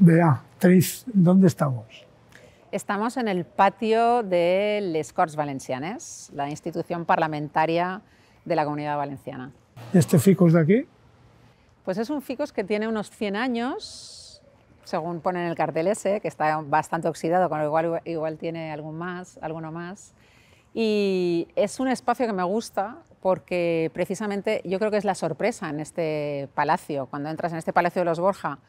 Vea, Tris, ¿dónde estamos? Estamos en el patio de Les Corts Valencianes, la institución parlamentaria de la Comunidad Valenciana. ¿Este ficus de aquí? Pues es un ficus que tiene unos 100 años, según pone en el cartel ese, que está bastante oxidado, con lo cual igual tiene algún más, alguno más. Y es un espacio que me gusta porque precisamente yo creo que es la sorpresa en este palacio. Cuando entras en este palacio de los Borja,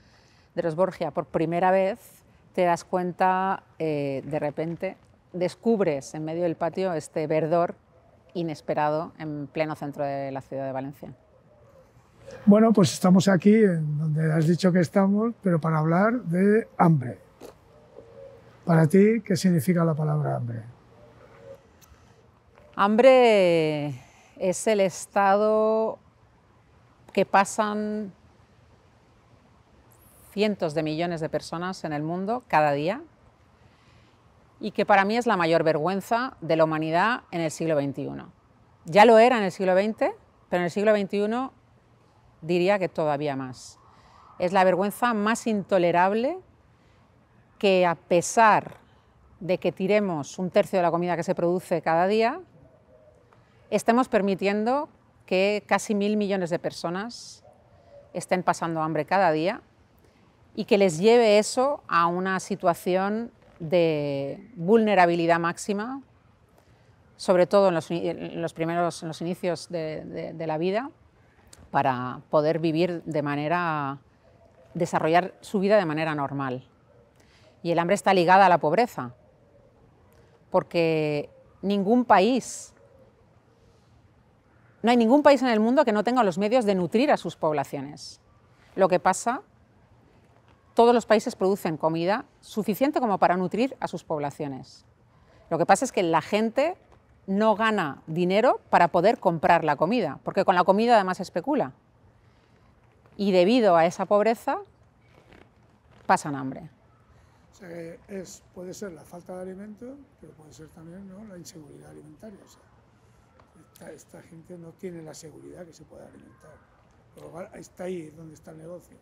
por primera vez, te das cuenta eh, de repente, descubres en medio del patio este verdor inesperado en pleno centro de la ciudad de Valencia. Bueno, pues estamos aquí, en donde has dicho que estamos, pero para hablar de hambre. Para ti, ¿qué significa la palabra hambre? Hambre es el estado que pasan cientos de millones de personas en el mundo cada día y que para mí es la mayor vergüenza de la humanidad en el siglo XXI. Ya lo era en el siglo XX, pero en el siglo XXI diría que todavía más. Es la vergüenza más intolerable que a pesar de que tiremos un tercio de la comida que se produce cada día, estemos permitiendo que casi mil millones de personas estén pasando hambre cada día y que les lleve eso a una situación de vulnerabilidad máxima, sobre todo en los, primeros, en los inicios de, la vida, para poder vivir de manera, desarrollar su vida de manera normal. Y el hambre está ligada a la pobreza, porque ningún país, no hay ningún país en el mundo que no tenga los medios de nutrir a sus poblaciones. Lo que pasa todos los países producen comida suficiente como para nutrir a sus poblaciones. Lo que pasa es que la gente no gana dinero para poder comprar la comida, porque con la comida además especula. Y debido a esa pobreza, pasan hambre. O sea, puede ser la falta de alimento, pero puede ser también la inseguridad alimentaria. esta, gente no tiene la seguridad que se pueda alimentar. está ahí donde está el negocio.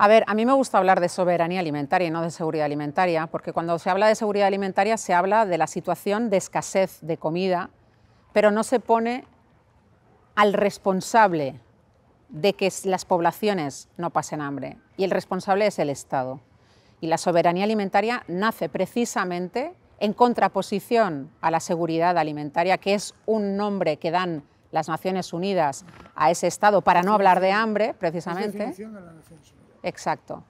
A ver, a mí me gusta hablar de soberanía alimentaria y no de seguridad alimentaria, porque cuando se habla de seguridad alimentaria se habla de la situación de escasez de comida, pero no se pone al responsable de que las poblaciones no pasen hambre, y el responsable es el Estado. Y la soberanía alimentaria nace precisamente en contraposición a la seguridad alimentaria, que es un nombre que dan las Naciones Unidas a ese Estado para no hablar de hambre, precisamente. Exacto.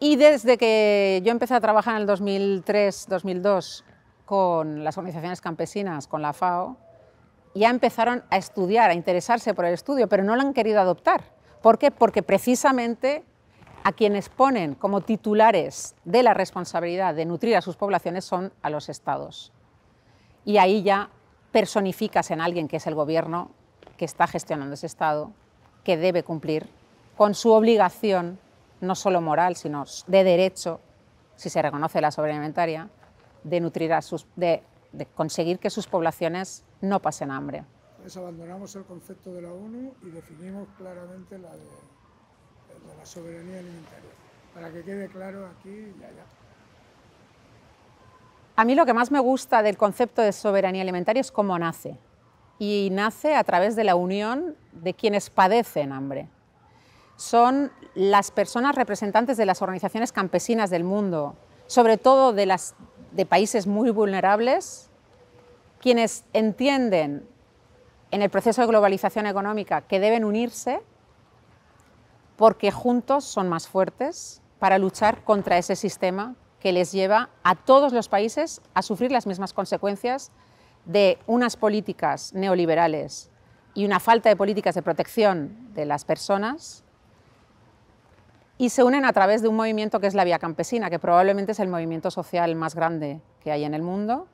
Y desde que yo empecé a trabajar en el 2003-2002 con las organizaciones campesinas, con la FAO, ya empezaron a estudiar, a interesarse por el estudio, pero no lo han querido adoptar. ¿Por qué? Porque precisamente a quienes ponen como titulares de la responsabilidad de nutrir a sus poblaciones son a los estados. Y ahí ya personificas en alguien que es el gobierno que está gestionando ese estado, que debe cumplir con su obligación, no solo moral, sino de derecho, si se reconoce la soberanía alimentaria, de, nutrir de, conseguir que sus poblaciones no pasen hambre. Entonces pues abandonamos el concepto de la ONU y definimos claramente la de la soberanía alimentaria, para que quede claro aquí y allá. A mí lo que más me gusta del concepto de soberanía alimentaria es cómo nace. Y nace a través de la unión de quienes padecen hambre son las personas representantes de las organizaciones campesinas del mundo, sobre todo de, de países muy vulnerables, quienes entienden en el proceso de globalización económica que deben unirse porque juntos son más fuertes para luchar contra ese sistema que les lleva a todos los países a sufrir las mismas consecuencias de unas políticas neoliberales y una falta de políticas de protección de las personas y se unen a través de un movimiento que es la Vía Campesina, que probablemente es el movimiento social más grande que hay en el mundo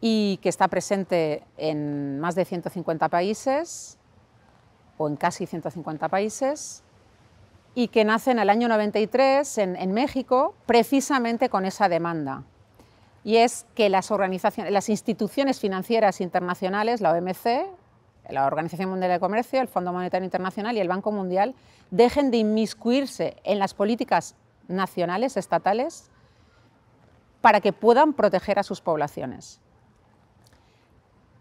y que está presente en más de 150 países o en casi 150 países y que nace en el año 93 en, México precisamente con esa demanda. Y es que las, organizaciones, las instituciones financieras internacionales, la OMC, la Organización Mundial de Comercio, el Fondo Monetario Internacional y el Banco Mundial dejen de inmiscuirse en las políticas nacionales, estatales, para que puedan proteger a sus poblaciones.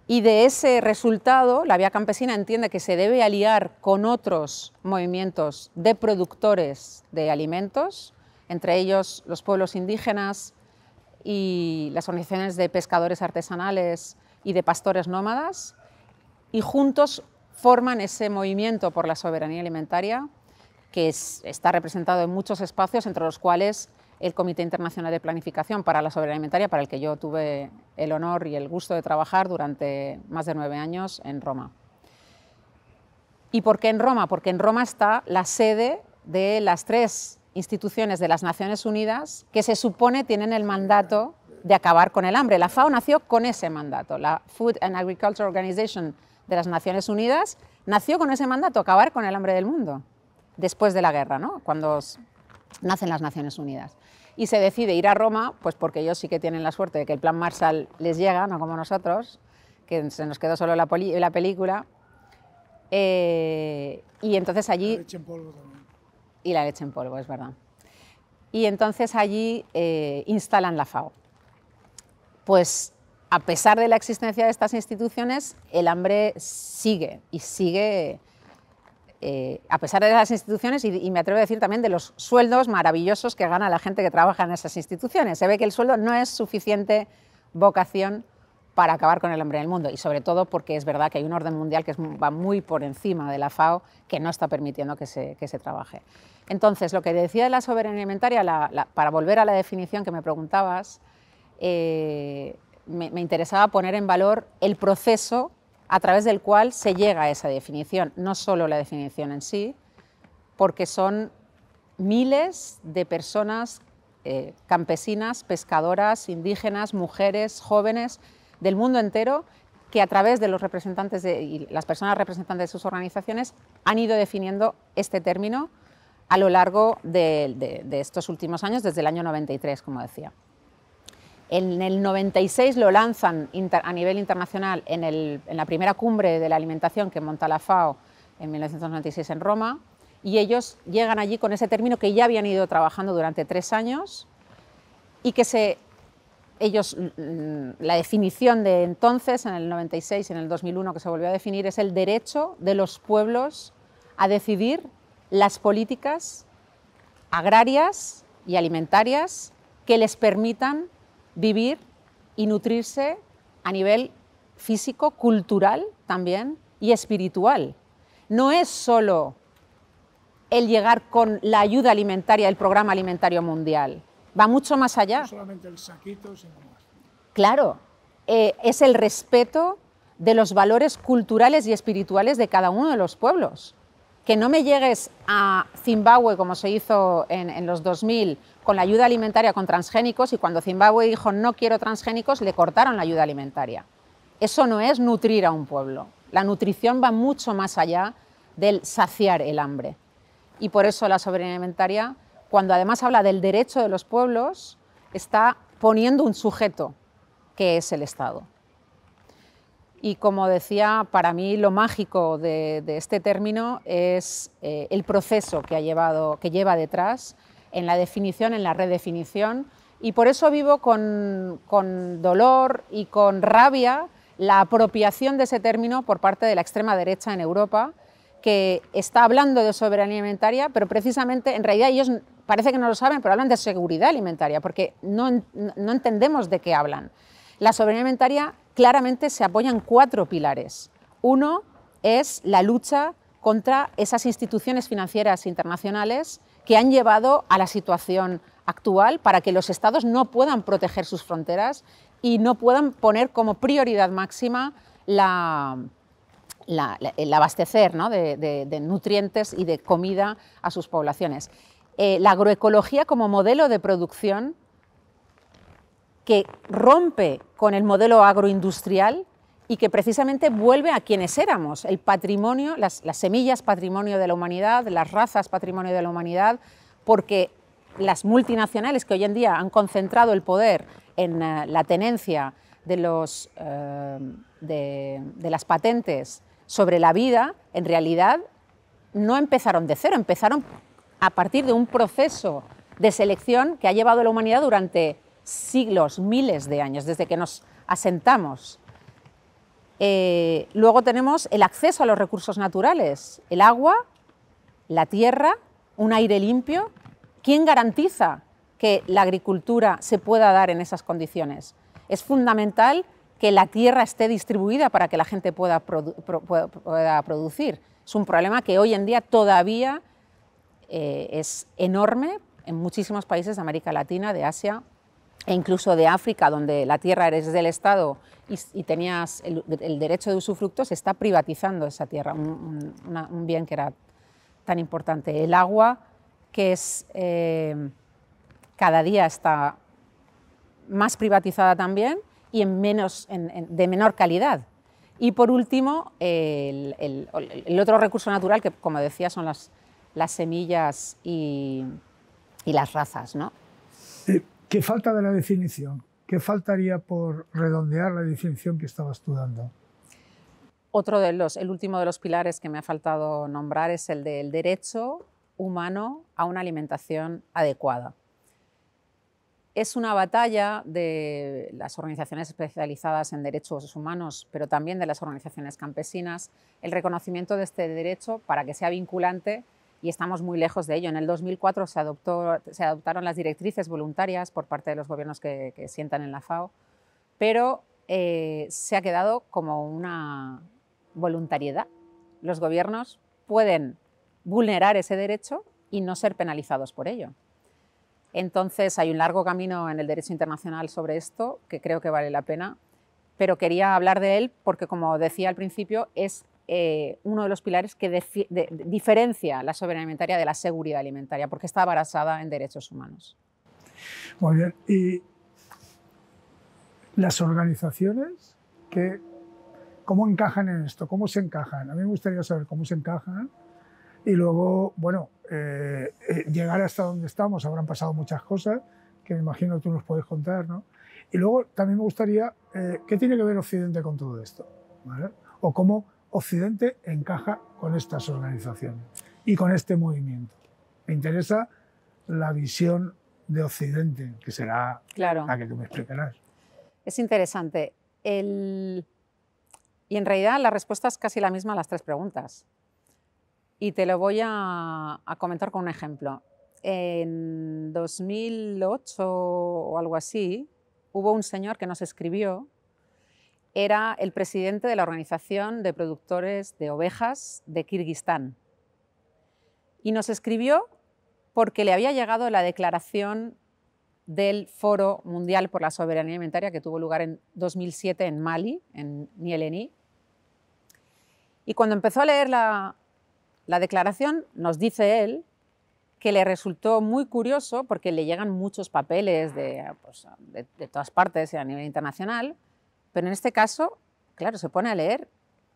Y de ese resultado, la Vía Campesina entiende que se debe aliar con otros movimientos de productores de alimentos, entre ellos los pueblos indígenas y las organizaciones de pescadores artesanales y de pastores nómadas, y juntos forman ese movimiento por la soberanía alimentaria que está representado en muchos espacios, entre los cuales el Comité Internacional de Planificación para la Soberanía Alimentaria, para el que yo tuve el honor y el gusto de trabajar durante más de nueve años en Roma. ¿Y por qué en Roma? Porque en Roma está la sede de las tres instituciones de las Naciones Unidas que se supone tienen el mandato de acabar con el hambre. La FAO nació con ese mandato. La Food and Agriculture Organization de las Naciones Unidas, nació con ese mandato, acabar con el hambre del mundo, después de la guerra, ¿no? cuando nacen las Naciones Unidas. Y se decide ir a Roma, pues porque ellos sí que tienen la suerte de que el plan Marshall les llega, no como nosotros, que se nos quedó solo la, la película. Eh, y entonces allí... Y la leche en polvo, es verdad. Y entonces allí eh, instalan la FAO. Pues a pesar de la existencia de estas instituciones, el hambre sigue y sigue eh, a pesar de las instituciones y, me atrevo a decir también de los sueldos maravillosos que gana la gente que trabaja en esas instituciones. Se ve que el sueldo no es suficiente vocación para acabar con el hambre en el mundo y sobre todo porque es verdad que hay un orden mundial que va muy por encima de la FAO que no está permitiendo que se, trabaje. Entonces, lo que decía de la soberanía alimentaria, para volver a la definición que me preguntabas, eh, me, interesaba poner en valor el proceso a través del cual se llega a esa definición, no solo la definición en sí, porque son miles de personas eh, campesinas, pescadoras, indígenas, mujeres, jóvenes del mundo entero que a través de los representantes y las personas representantes de sus organizaciones han ido definiendo este término a lo largo de estos últimos años, desde el año 93, como decía. En el 96 lo lanzan a nivel internacional en, la primera cumbre de la alimentación que monta la FAO en 1996 en Roma y ellos llegan allí con ese término que ya habían ido trabajando durante tres años y que se, ellos, mm, mm, la definición de entonces, en el 96 y en el 2001 que se volvió a definir, es el derecho de los pueblos a decidir las políticas agrarias y alimentarias que les permitan vivir y nutrirse a nivel físico, cultural también y espiritual. No es solo el llegar con la ayuda alimentaria el Programa Alimentario Mundial, va mucho más allá. No solamente el saquito, sino más. Claro, eh, es el respeto de los valores culturales y espirituales de cada uno de los pueblos. Que no me llegues a Zimbabue, como se hizo en, en los 2000, con la ayuda alimentaria con transgénicos y cuando Zimbabue dijo no quiero transgénicos le cortaron la ayuda alimentaria. Eso no es nutrir a un pueblo. La nutrición va mucho más allá del saciar el hambre. Y por eso la soberanía alimentaria, cuando además habla del derecho de los pueblos, está poniendo un sujeto, que es el Estado. Y como decía, para mí lo mágico de, este término es eh, el proceso que, que lleva detrás en la definición, en la redefinición, y por eso vivo con, dolor y con rabia la apropiación de ese término por parte de la extrema derecha en Europa, que está hablando de soberanía alimentaria, pero precisamente en realidad ellos parece que no lo saben, pero hablan de seguridad alimentaria, porque no entendemos de qué hablan. La soberanía alimentaria claramente se apoya en cuatro pilares. Uno es la lucha contra esas instituciones financieras internacionales que han llevado a la situación actual para que los estados no puedan proteger sus fronteras y no puedan poner como prioridad máxima el abastecer de, nutrientes y de comida a sus poblaciones. Eh, la agroecología como modelo de producción que rompe con el modelo agroindustrial y que precisamente vuelve a quienes éramos, el patrimonio, las, semillas patrimonio de la humanidad, las razas patrimonio de la humanidad, porque las multinacionales que hoy en día han concentrado el poder en eh, la tenencia eh, de, de las patentes sobre la vida, en realidad no empezaron de cero, empezaron a partir de un proceso de selección que ha llevado a la humanidad durante siglos, miles de años, desde que nos asentamos eh, luego tenemos el acceso a los recursos naturales, el agua, la tierra, un aire limpio. ¿Quién garantiza que la agricultura se pueda dar en esas condiciones? Es fundamental que la tierra esté distribuida para que la gente pueda, producir. Es un problema que hoy en día todavía eh, es enorme en muchísimos países de América Latina, de Asia, e incluso de África, donde la tierra eres del Estado y, tenías el, derecho de usufructo, se está privatizando esa tierra, un, bien que era tan importante. El agua, que es eh, cada día está más privatizada también y en menos, de menor calidad. Y por último, el, otro recurso natural, que como decía, son las, semillas y, las razas. ¿no? ¿Qué falta de la definición? ¿Qué faltaría por redondear la definición que estaba estudiando Otro de los, el último de los pilares que me ha faltado nombrar es el del derecho humano a una alimentación adecuada. Es una batalla de las organizaciones especializadas en derechos humanos, pero también de las organizaciones campesinas, el reconocimiento de este derecho para que sea vinculante y estamos muy lejos de ello. En el 2004 se, adoptó, se adoptaron las directrices voluntarias por parte de los gobiernos que, sientan en la FAO, pero eh, se ha quedado como una voluntariedad. Los gobiernos pueden vulnerar ese derecho y no ser penalizados por ello. Entonces hay un largo camino en el derecho internacional sobre esto que creo que vale la pena, pero quería hablar de él porque, como decía al principio, es eh, uno de los pilares que diferencia la soberanía alimentaria de la seguridad alimentaria, porque está basada en derechos humanos. Muy bien. ¿Y las organizaciones que, cómo encajan en esto? ¿Cómo se encajan? A mí me gustaría saber cómo se encajan. Y luego, bueno, eh, eh, llegar hasta donde estamos, habrán pasado muchas cosas que me imagino tú nos puedes contar, ¿no? Y luego también me gustaría, ¿qué tiene que ver Occidente con todo esto? O cómo Occidente encaja con estas organizaciones y con este movimiento. Me interesa la visión de Occidente, que será la que tú me explicarás. Es interesante. Y en realidad la respuesta es casi la misma a las tres preguntas. Y te lo voy a, a comentar con un ejemplo. En 2008 o algo así, hubo un señor que nos escribió era el presidente de la Organización de Productores de Ovejas de Kirguistán. Y nos escribió porque le había llegado la declaración del Foro Mundial por la Soberanía Alimentaria que tuvo lugar en 2007 en Mali, en Nieleni. Y cuando empezó a leer la, declaración, nos dice él que le resultó muy curioso porque le llegan muchos papeles de, pues, todas partes a nivel internacional pero en este caso, claro, se pone a leer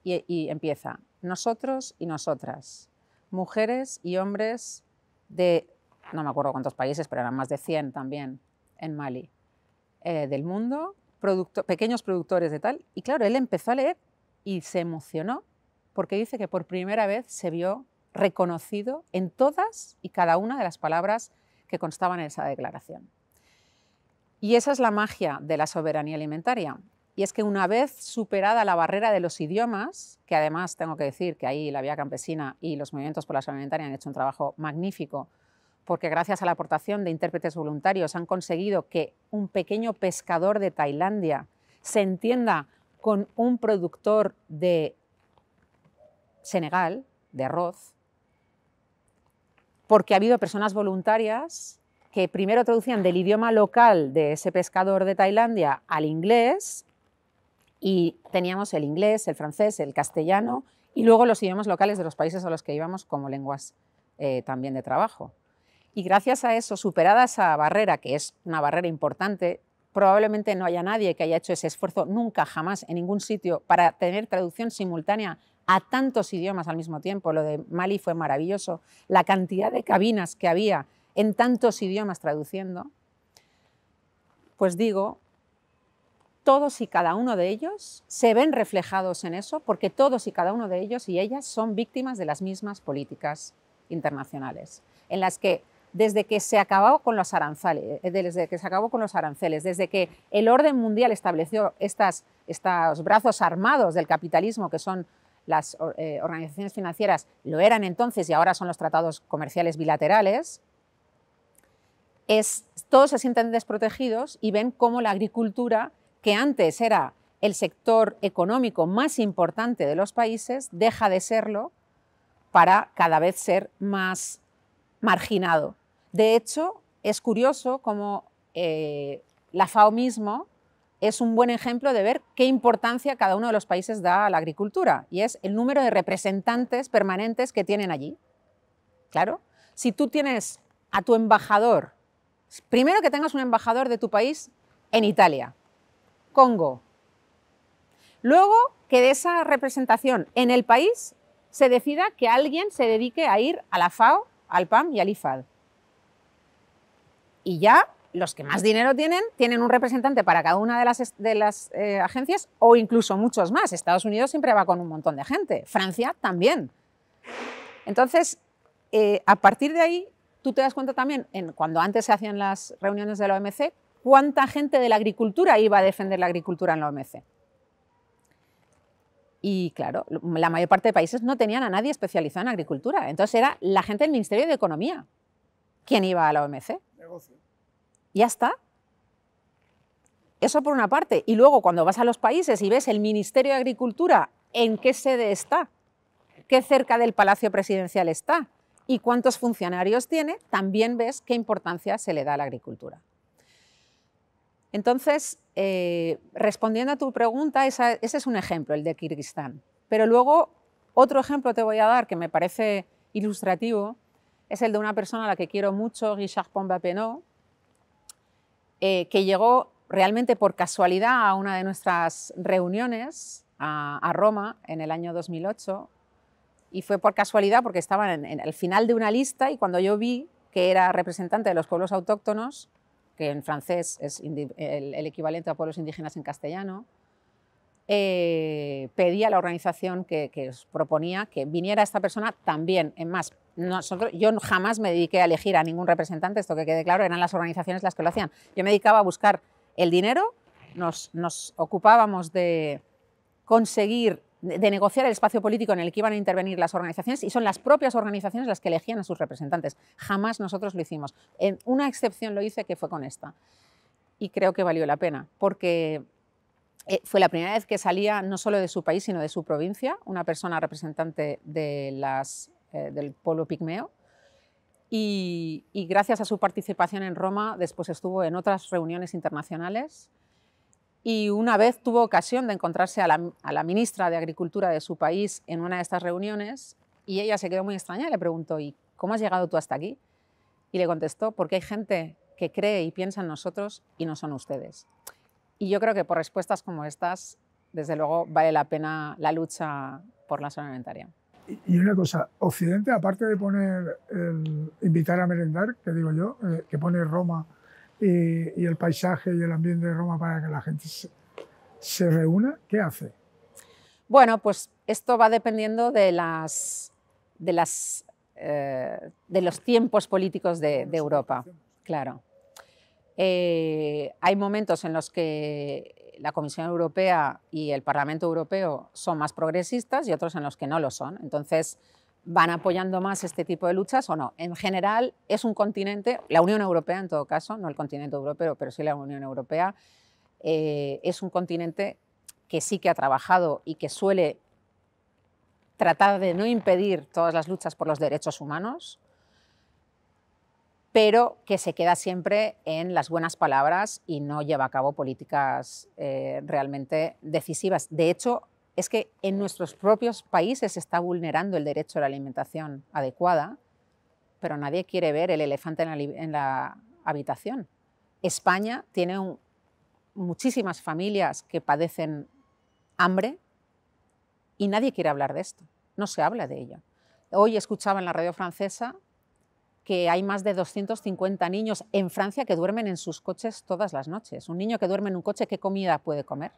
y, empieza. Nosotros y nosotras, mujeres y hombres de, no me acuerdo cuántos países, pero eran más de 100 también en Mali, eh, del mundo, pequeños productores de tal. Y claro, él empezó a leer y se emocionó porque dice que por primera vez se vio reconocido en todas y cada una de las palabras que constaban en esa declaración. Y esa es la magia de la soberanía alimentaria, y es que una vez superada la barrera de los idiomas, que además tengo que decir que ahí la Vía Campesina y los movimientos por la alimentaria han hecho un trabajo magnífico, porque gracias a la aportación de intérpretes voluntarios han conseguido que un pequeño pescador de Tailandia se entienda con un productor de Senegal, de arroz, porque ha habido personas voluntarias que primero traducían del idioma local de ese pescador de Tailandia al inglés y teníamos el inglés, el francés, el castellano y luego los idiomas locales de los países a los que íbamos como lenguas eh, también de trabajo. Y gracias a eso, superada esa barrera, que es una barrera importante, probablemente no haya nadie que haya hecho ese esfuerzo nunca, jamás, en ningún sitio, para tener traducción simultánea a tantos idiomas al mismo tiempo. Lo de Mali fue maravilloso, la cantidad de cabinas que había en tantos idiomas traduciendo. Pues digo todos y cada uno de ellos se ven reflejados en eso porque todos y cada uno de ellos y ellas son víctimas de las mismas políticas internacionales, en las que desde que se acabó con los aranceles, eh, desde que se acabó con los aranceles, desde que el orden mundial estableció estas, estos brazos armados del capitalismo que son las eh, organizaciones financieras, lo eran entonces y ahora son los tratados comerciales bilaterales, todos se sienten desprotegidos y ven cómo la agricultura que antes era el sector económico más importante de los países, deja de serlo para cada vez ser más marginado. De hecho, es curioso cómo eh, la FAO mismo es un buen ejemplo de ver qué importancia cada uno de los países da a la agricultura, y es el número de representantes permanentes que tienen allí. Claro, si tú tienes a tu embajador, primero que tengas un embajador de tu país en Italia, Congo. Luego que de esa representación en el país se decida que alguien se dedique a ir a la FAO, al PAM y al IFAD. Y ya los que más dinero tienen tienen un representante para cada una de las, eh, agencias o incluso muchos más. Estados Unidos siempre va con un montón de gente, Francia también. Entonces, eh, a partir de ahí, tú te das cuenta también, en, cuando antes se hacían las reuniones de la OMC, cuánta gente de la agricultura iba a defender la agricultura en la OMC. Y claro, la mayor parte de países no tenían a nadie especializado en agricultura. Entonces era la gente del Ministerio de Economía quien iba a la OMC. Ya está. Eso por una parte. Y luego cuando vas a los países y ves el Ministerio de Agricultura, ¿en qué sede está? ¿Qué cerca del Palacio Presidencial está? ¿Y cuántos funcionarios tiene? También ves qué importancia se le da a la agricultura. Entonces, eh, respondiendo a tu pregunta, ese es un ejemplo, el de Kirguistán. Pero luego, otro ejemplo te voy a dar que me parece ilustrativo, es el de una persona a la que quiero mucho, Guichard Pombapeno, eh, que llegó realmente por casualidad a una de nuestras reuniones a, Roma en el año 2008 y fue por casualidad porque estaba en, el final de una lista y cuando yo vi que era representante de los pueblos autóctonos, que en francés es el, equivalente a pueblos indígenas en castellano, eh, pedía a la organización que, proponía que viniera esta persona también. En más, nosotros, yo jamás me dediqué a elegir a ningún representante, esto que quede claro, eran las organizaciones las que lo hacían. Yo me dedicaba a buscar el dinero, nos, nos ocupábamos de conseguir de negociar el espacio político en el que iban a intervenir las organizaciones y son las propias organizaciones las que elegían a sus representantes. Jamás nosotros lo hicimos. En una excepción lo hice que fue con esta y creo que valió la pena porque eh, fue la primera vez que salía no solo de su país sino de su provincia una persona representante de las, eh, del pueblo pigmeo y gracias a su participación en Roma después estuvo en otras reuniones internacionales y una vez tuvo ocasión de encontrarse a la, ministra de Agricultura de su país en una de estas reuniones y ella se quedó muy extraña y le preguntó, ¿y cómo has llegado tú hasta aquí? Y le contestó, porque hay gente que cree y piensa en nosotros y no son ustedes. Y yo creo que por respuestas como estas, desde luego, vale la pena la lucha por la zona alimentaria. Y una cosa, Occidente, aparte de poner el invitar a merendar, que digo yo, eh, que pone Roma y, el paisaje y el ambiente de Roma para que la gente se, reúna, ¿qué hace? Bueno, pues esto va dependiendo de las de las eh, de los tiempos políticos de, Europa, claro. Eh, hay momentos en los que la Comisión Europea y el Parlamento Europeo son más progresistas y otros en los que no lo son. Entonces, van apoyando más este tipo de luchas o no. En general, es un continente, la Unión Europea en todo caso, no el continente europeo, pero sí la Unión Europea, eh, es un continente que sí que ha trabajado y que suele tratar de no impedir todas las luchas por los derechos humanos, pero que se queda siempre en las buenas palabras y no lleva a cabo políticas eh, realmente decisivas. De hecho, es que en nuestros propios países se está vulnerando el derecho a la alimentación adecuada, pero nadie quiere ver el elefante en la, habitación. España tiene muchísimas familias que padecen hambre y nadie quiere hablar de esto, no se habla de ello. Hoy escuchaba en la radio francesa que hay más de 250 niños en Francia que duermen en sus coches todas las noches. Un niño que duerme en un coche, ¿qué comida puede comer?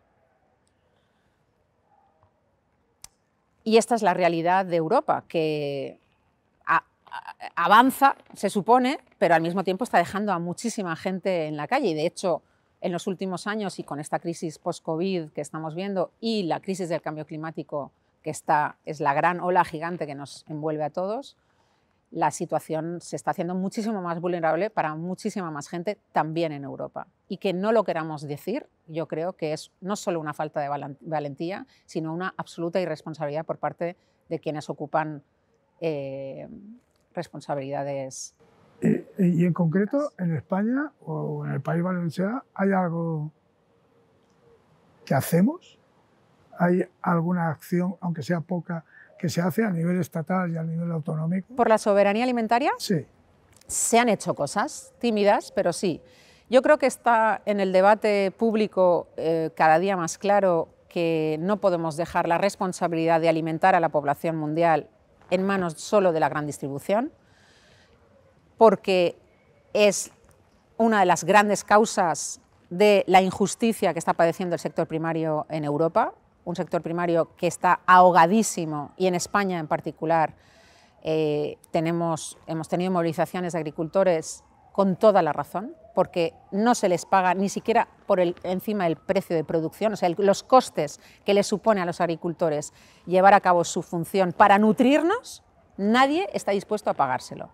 Y esta es la realidad de Europa, que avanza, se supone, pero al mismo tiempo está dejando a muchísima gente en la calle. Y de hecho, en los últimos años y con esta crisis post-COVID que estamos viendo y la crisis del cambio climático, que es la gran ola gigante que nos envuelve a todos, la situación se está haciendo muchísimo más vulnerable para muchísima más gente también en Europa. Y que no lo queramos decir, yo creo que es no solo una falta de valentía, sino una absoluta irresponsabilidad por parte de quienes ocupan eh, responsabilidades. Y, eh, eh, y, en concreto, en España o en el país valenciano, ¿hay algo que hacemos? ¿Hay alguna acción, aunque sea poca, que se hace a nivel estatal y a nivel autonómico. ¿Por la soberanía alimentaria? Sí. Se han hecho cosas tímidas, pero sí. Yo creo que está en el debate público eh, cada día más claro que no podemos dejar la responsabilidad de alimentar a la población mundial en manos solo de la gran distribución, porque es una de las grandes causas de la injusticia que está padeciendo el sector primario en Europa un sector primario que está ahogadísimo y en España en particular eh, tenemos, hemos tenido movilizaciones de agricultores con toda la razón, porque no se les paga ni siquiera por encima del precio de producción, o sea, los costes que le supone a los agricultores llevar a cabo su función para nutrirnos, nadie está dispuesto a pagárselo.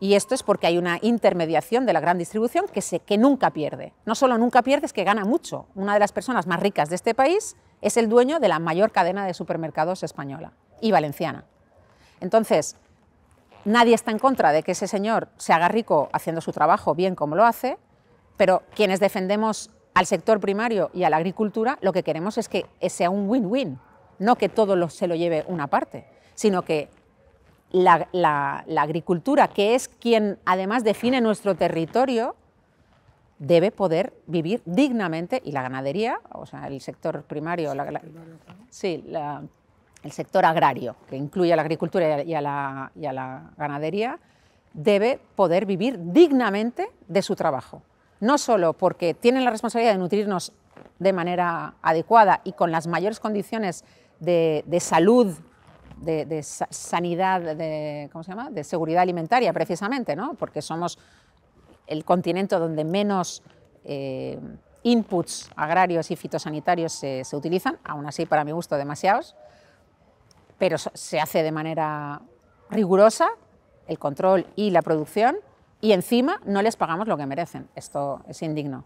Y esto es porque hay una intermediación de la gran distribución que, se, que nunca pierde. No solo nunca pierde, es que gana mucho. Una de las personas más ricas de este país es el dueño de la mayor cadena de supermercados española y valenciana. Entonces, nadie está en contra de que ese señor se haga rico haciendo su trabajo bien como lo hace, pero quienes defendemos al sector primario y a la agricultura, lo que queremos es que sea un win-win, no que todo se lo lleve una parte, sino que la agricultura, que es quien además define nuestro territorio, debe poder vivir dignamente y la ganadería, o sea, el sector primario, sí, el sector agrario, que incluye a la agricultura y a la, y a la ganadería, debe poder vivir dignamente de su trabajo. No solo porque tienen la responsabilidad de nutrirnos de manera adecuada y con las mayores condiciones de, salud, de, sanidad, de, ¿cómo se llama? de seguridad alimentaria precisamente, ¿no? porque somos el continente donde menos eh, inputs agrarios y fitosanitarios se, se, utilizan, aún así para mi gusto demasiados, pero se hace de manera rigurosa el control y la producción y encima no les pagamos lo que merecen. Esto es indigno.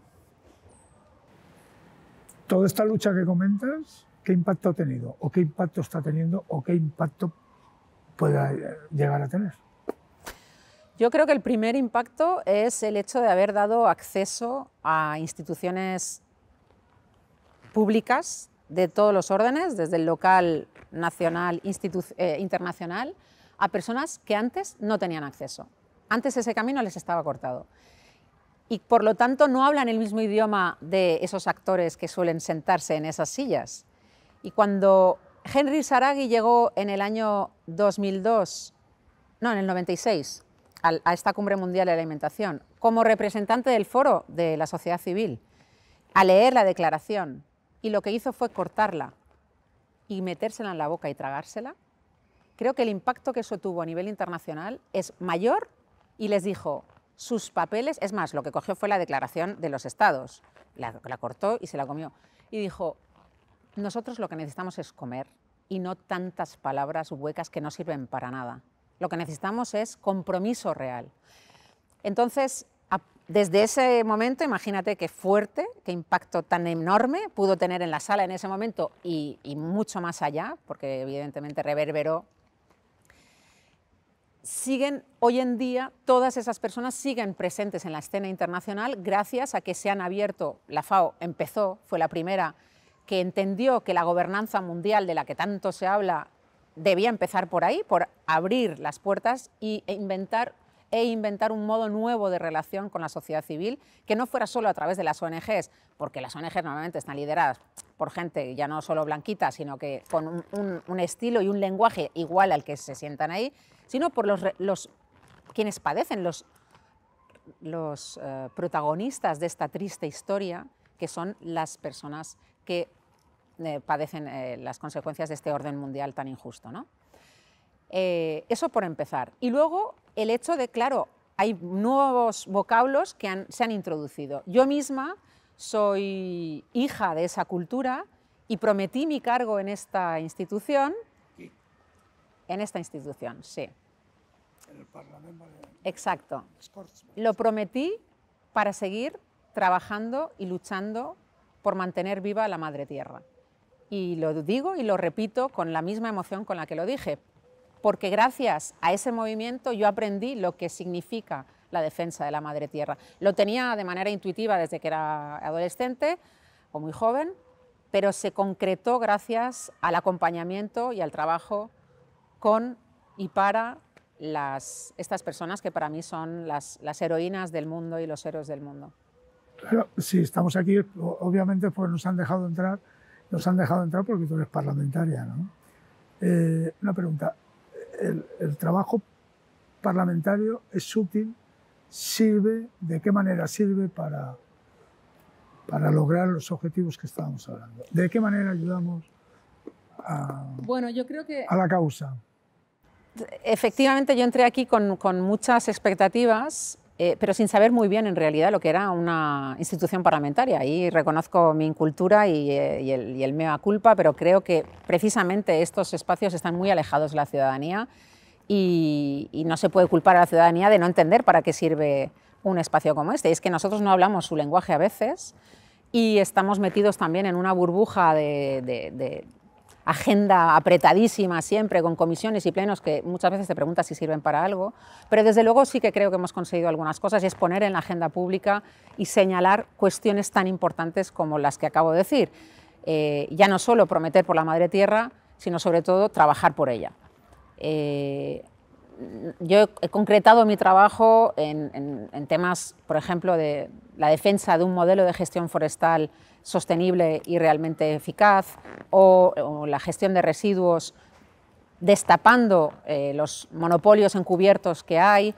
Toda esta lucha que comentas, ¿qué impacto ha tenido? ¿O qué impacto está teniendo? ¿O qué impacto puede eh, llegar a tener? Yo creo que el primer impacto es el hecho de haber dado acceso a instituciones públicas de todos los órdenes, desde el local, nacional, eh, internacional, a personas que antes no tenían acceso. Antes ese camino les estaba cortado. Y por lo tanto no hablan el mismo idioma de esos actores que suelen sentarse en esas sillas. Y cuando Henry Saragui llegó en el año 2002, no, en el 96, a, esta cumbre mundial de alimentación, como representante del foro de la sociedad civil, a leer la declaración y lo que hizo fue cortarla y metérsela en la boca y tragársela, creo que el impacto que eso tuvo a nivel internacional es mayor y les dijo sus papeles, es más, lo que cogió fue la declaración de los estados, la cortó y se la comió, y dijo, nosotros lo que necesitamos es comer y no tantas palabras huecas que no sirven para nada. Lo que necesitamos es compromiso real. Entonces, desde ese momento, imagínate qué fuerte, qué impacto tan enorme pudo tener en la sala en ese momento y, mucho más allá, porque evidentemente reverberó. Siguen hoy en día, todas esas personas siguen presentes en la escena internacional gracias a que se han abierto, la FAO empezó, fue la primera que entendió que la gobernanza mundial de la que tanto se habla debía empezar por ahí, por abrir las puertas e inventar e inventar un modo nuevo de relación con la sociedad civil que no fuera solo a través de las ONGs, porque las ONGs normalmente están lideradas por gente ya no solo blanquita, sino que con un, estilo y un lenguaje igual al que se sientan ahí, sino por los, quienes padecen, los, los eh, protagonistas de esta triste historia, que son las personas que eh, padecen eh, las consecuencias de este orden mundial tan injusto. ¿no? Eh, eso por empezar. Y luego el hecho de, claro, hay nuevos vocablos que se han introducido. Yo misma soy hija de esa cultura y prometí mi cargo en esta institución. En esta institución, sí. En el Parlamento. De... Exacto. Lo prometí para seguir trabajando y luchando por mantener viva la madre tierra y lo digo y lo repito con la misma emoción con la que lo dije, porque gracias a ese movimiento yo aprendí lo que significa la defensa de la madre tierra. Lo tenía de manera intuitiva desde que era adolescente o muy joven, pero se concretó gracias al acompañamiento y al trabajo con y para las, estas personas que para mí son las, heroínas del mundo y los héroes del mundo. si estamos aquí, obviamente pues nos han dejado entrar nos han dejado entrar porque tú eres parlamentaria. ¿no? Eh, una pregunta, ¿El, trabajo parlamentario es útil? ¿Sirve? ¿De qué manera sirve para, para lograr los objetivos que estábamos hablando? ¿De qué manera ayudamos a, bueno, yo creo que... a la causa? Efectivamente, yo entré aquí con, con muchas expectativas eh, pero sin saber muy bien en realidad lo que era una institución parlamentaria. y reconozco mi incultura eh, y, el, y el mea culpa, pero creo que precisamente estos espacios están muy alejados de la ciudadanía y, no se puede culpar a la ciudadanía de no entender para qué sirve un espacio como este. Y es que nosotros no hablamos su lenguaje a veces y estamos metidos también en una burbuja de agenda apretadísima siempre con comisiones y plenos que muchas veces te preguntas si sirven para algo, pero desde luego sí que creo que hemos conseguido algunas cosas y es poner en la agenda pública y señalar cuestiones tan importantes como las que acabo de decir. Eh, ya no solo prometer por la madre tierra, sino sobre todo trabajar por ella. Eh, yo he concretado mi trabajo en, temas, por ejemplo, de la defensa de un modelo de gestión forestal sostenible y realmente eficaz, o, la gestión de residuos destapando eh, los monopolios encubiertos que hay,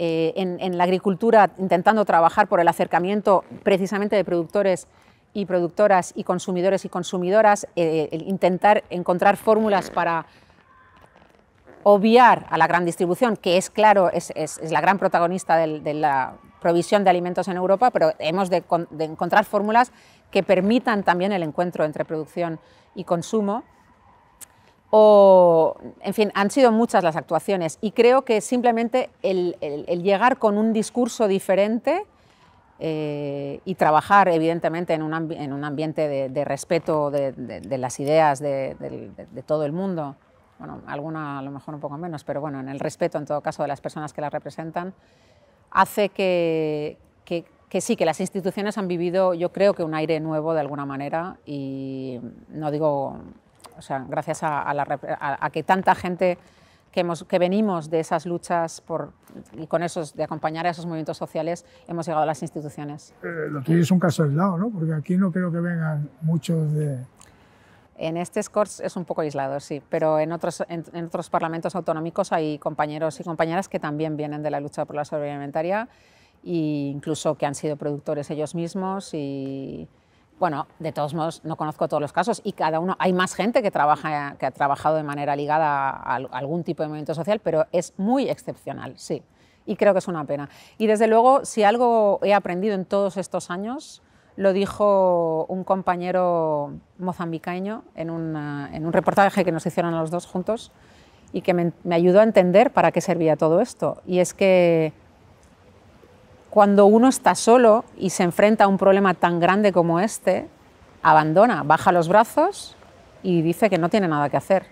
eh, en, la agricultura intentando trabajar por el acercamiento precisamente de productores y productoras y consumidores y consumidoras, eh, intentar encontrar fórmulas para obviar a la gran distribución, que es claro, es, la gran protagonista de la provisión de alimentos en Europa, pero hemos de, encontrar fórmulas que permitan también el encuentro entre producción y consumo. O, en fin, han sido muchas las actuaciones y creo que simplemente el, llegar con un discurso diferente eh, y trabajar evidentemente en un, ambiente de, respeto de, las ideas de todo el mundo bueno, alguna a lo mejor un poco menos, pero bueno, en el respeto en todo caso de las personas que las representan, hace que, que, sí, que las instituciones han vivido, yo creo que un aire nuevo de alguna manera y no digo, o sea, gracias a, que tanta gente que, hemos, que venimos de esas luchas por, y con esos, de acompañar a esos movimientos sociales, hemos llegado a las instituciones. Eh, lo tuyo es un caso aislado, ¿no? Porque aquí no creo que vengan muchos de en este Corts es un poco aislado, sí, pero en otros, en, otros parlamentos autonómicos hay compañeros y compañeras que también vienen de la lucha por la soberanía alimentaria e incluso que han sido productores ellos mismos y, bueno, de todos modos, no conozco todos los casos y cada uno, hay más gente que, trabaja, que ha trabajado de manera ligada a algún tipo de movimiento social, pero es muy excepcional, sí, y creo que es una pena. Y desde luego, si algo he aprendido en todos estos años lo dijo un compañero mozambicaño en, un reportaje que nos hicieron los dos juntos y que me, me ayudó a entender para qué servía todo esto. Y es que cuando uno está solo y se enfrenta a un problema tan grande como este, abandona, baja los brazos y dice que no tiene nada que hacer.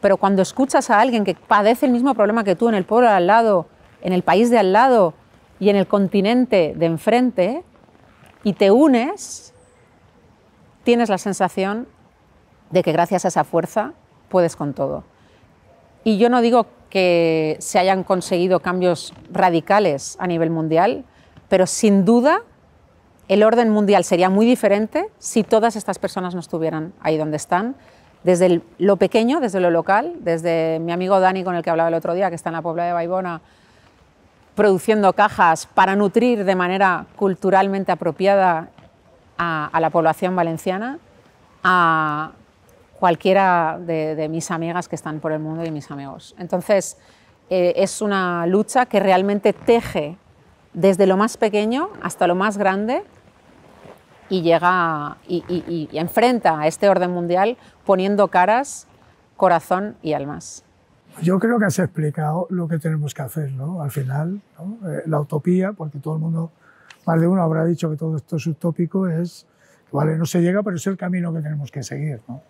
Pero cuando escuchas a alguien que padece el mismo problema que tú en el pueblo de al lado, en el país de al lado y en el continente de enfrente, y te unes, tienes la sensación de que gracias a esa fuerza puedes con todo. Y yo no digo que se hayan conseguido cambios radicales a nivel mundial, pero sin duda el orden mundial sería muy diferente si todas estas personas no estuvieran ahí donde están, desde lo pequeño, desde lo local, desde mi amigo Dani con el que hablaba el otro día, que está en la Puebla de Baibona, produciendo cajas para nutrir de manera culturalmente apropiada a, la población valenciana, a cualquiera de, mis amigas que están por el mundo y mis amigos. Entonces, eh, es una lucha que realmente teje desde lo más pequeño hasta lo más grande y llega y enfrenta a este orden mundial poniendo caras, corazón y almas. Yo creo que has explicado lo que tenemos que hacer, ¿no? Al final, ¿no? Eh, la utopía, porque todo el mundo, más de uno habrá dicho que todo esto es utópico, es, vale, no se llega, pero es el camino que tenemos que seguir, ¿no?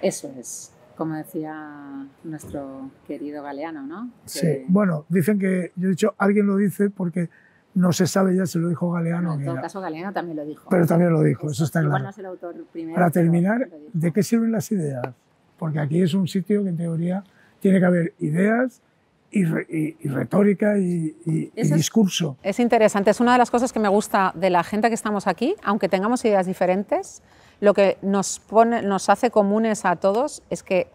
Eso es, como decía nuestro querido Galeano, ¿no? Sí, bueno, dicen que, yo he dicho, alguien lo dice porque no se sabe ya si lo dijo Galeano. No, en todo caso, Galeano también lo dijo. Pero también lo dijo, eso, está claro. No es el autor primero, Para terminar, ¿de qué sirven las ideas? Porque aquí es un sitio que en teoría tiene que haber ideas, y, retórica y, discurso. Es interesante, es una de las cosas que me gusta de la gente que estamos aquí, aunque tengamos ideas diferentes, lo que nos, nos hace comunes a todos es que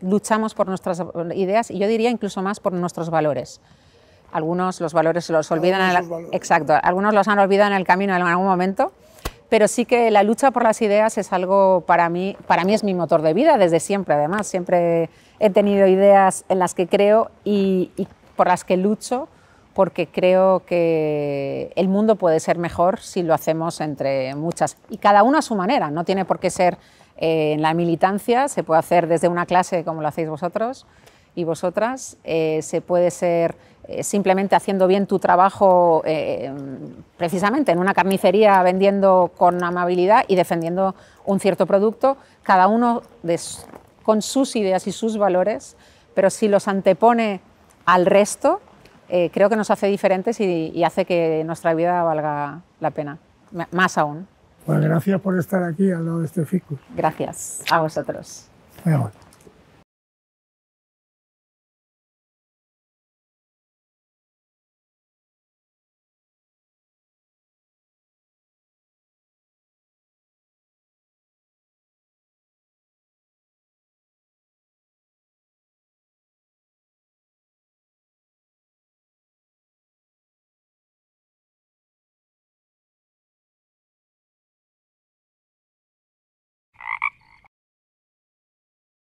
luchamos por nuestras ideas y yo diría incluso más por nuestros valores. Algunos los valores se los olvidan, exacto, algunos los han olvidado en el camino en algún momento, pero sí que la lucha por las ideas es algo para mí, para mí es mi motor de vida desde siempre, además, siempre he tenido ideas en las que creo y, por las que lucho porque creo que el mundo puede ser mejor si lo hacemos entre muchas y cada uno a su manera, no tiene por qué ser eh, en la militancia, se puede hacer desde una clase como lo hacéis vosotros y vosotras, eh, se puede ser eh, simplemente haciendo bien tu trabajo eh, precisamente en una carnicería vendiendo con amabilidad y defendiendo un cierto producto, cada uno con sus ideas y sus valores, pero si los antepone al resto, eh, creo que nos hace diferentes y, hace que nuestra vida valga la pena, más aún. Pues gracias por estar aquí al lado de este Gracias a vosotros.